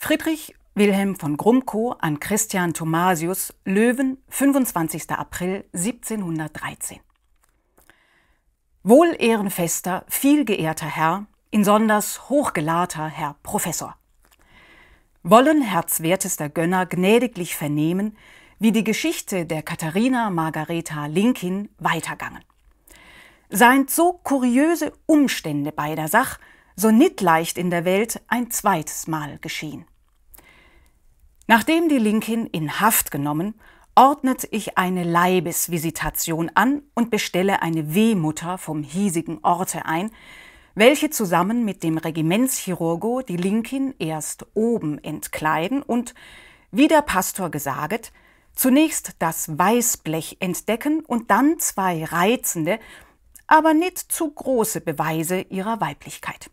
Friedrich Wilhelm von Grumko an Christian Thomasius, Löwen, 25. April 1713. Wohlehrenfester, vielgeehrter Herr, insonders hochgelahrter Herr Professor. Wollen herzwertester Gönner gnädiglich vernehmen, wie die Geschichte der Katharina Margareta Linkin weitergangen. Seien so kuriöse Umstände bei der Sache, so leicht in der Welt ein zweites Mal geschehen. Nachdem die Linkin in Haft genommen, ordnet ich eine Leibesvisitation an und bestelle eine Wehmutter vom hiesigen Orte ein, welche zusammen mit dem Regimentschirurgo die Linkin erst oben entkleiden und, wie der Pastor gesaget, zunächst das Weißblech entdecken und dann zwei reizende, aber nicht zu große Beweise ihrer Weiblichkeit.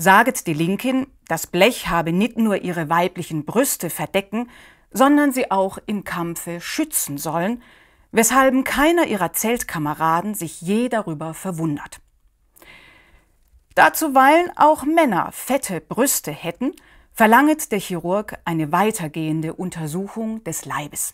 Saget die Linken, das Blech habe nicht nur ihre weiblichen Brüste verdecken, sondern sie auch im Kampfe schützen sollen, weshalb keiner ihrer Zeltkameraden sich je darüber verwundert. Da zuweilen auch Männer fette Brüste hätten, verlanget der Chirurg eine weitergehende Untersuchung des Leibes.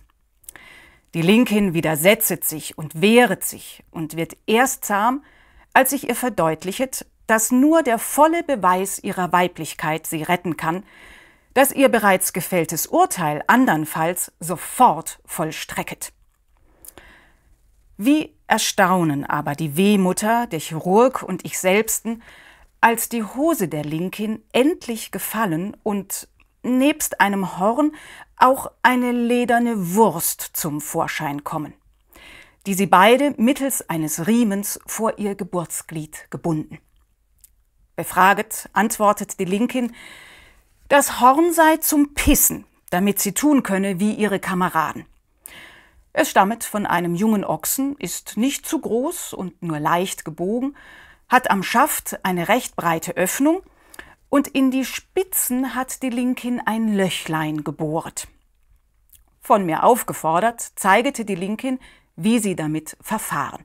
Die Linkin widersetzt sich und wehret sich und wird erst zahm, als sich ihr verdeutlichet, dass nur der volle Beweis ihrer Weiblichkeit sie retten kann, dass ihr bereits gefälltes Urteil andernfalls sofort vollstrecket. Wie erstaunen aber die Wehmutter, der Chirurg und ich selbsten, als die Hose der Linkin endlich gefallen und nebst einem Horn auch eine lederne Wurst zum Vorschein kommen, die sie beide mittels eines Riemens vor ihr Geburtsglied gebunden. Befraget antwortet die Linken, das Horn sei zum Pissen, damit sie tun könne wie ihre Kameraden. Es stammet von einem jungen Ochsen, ist nicht zu groß und nur leicht gebogen, hat am Schaft eine recht breite Öffnung und in die Spitzen hat die Linkin ein Löchlein gebohrt. Von mir aufgefordert, zeigete die Linkin, wie sie damit verfahren.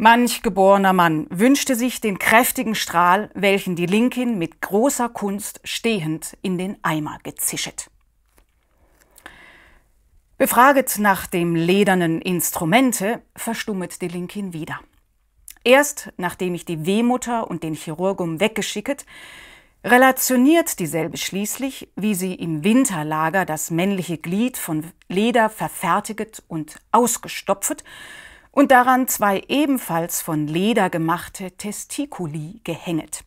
Manch geborener Mann wünschte sich den kräftigen Strahl, welchen die Linkin mit großer Kunst stehend in den Eimer gezischet. Befraget nach dem ledernen Instrumente, verstummet die Linkin wieder. Erst nachdem ich die Wehmutter und den Chirurgum weggeschicket, relationiert dieselbe schließlich, wie sie im Winterlager das männliche Glied von Leder verfertiget und ausgestopfet und daran zwei ebenfalls von Leder gemachte Testikuli gehänget.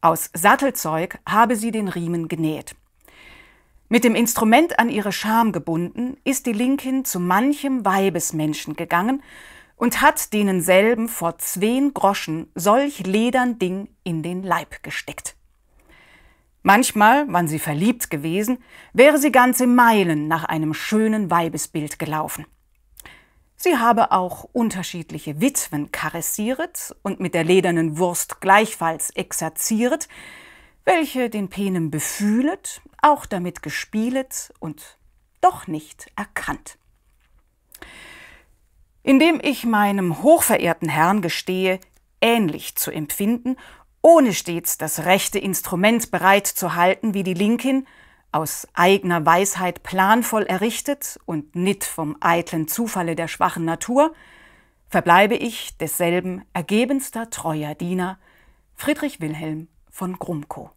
Aus Sattelzeug habe sie den Riemen genäht. Mit dem Instrument an ihre Scham gebunden, ist die Linkin zu manchem Weibesmenschen gegangen und hat denen selben vor zween Groschen solch ledern Ding in den Leib gesteckt. Manchmal, wann sie verliebt gewesen, wäre sie ganze Meilen nach einem schönen Weibesbild gelaufen. Sie habe auch unterschiedliche Witwen karessieret und mit der ledernen Wurst gleichfalls exerzieret, welche den Penem befühlet, auch damit gespielet und doch nicht erkannt. Indem ich meinem hochverehrten Herrn gestehe, ähnlich zu empfinden, ohne stets das rechte Instrument bereit zu halten wie die Linkin, aus eigener Weisheit planvoll errichtet und nit vom eitlen Zufalle der schwachen Natur, verbleibe ich desselben ergebenster treuer Diener, Friedrich Wilhelm von Grumko.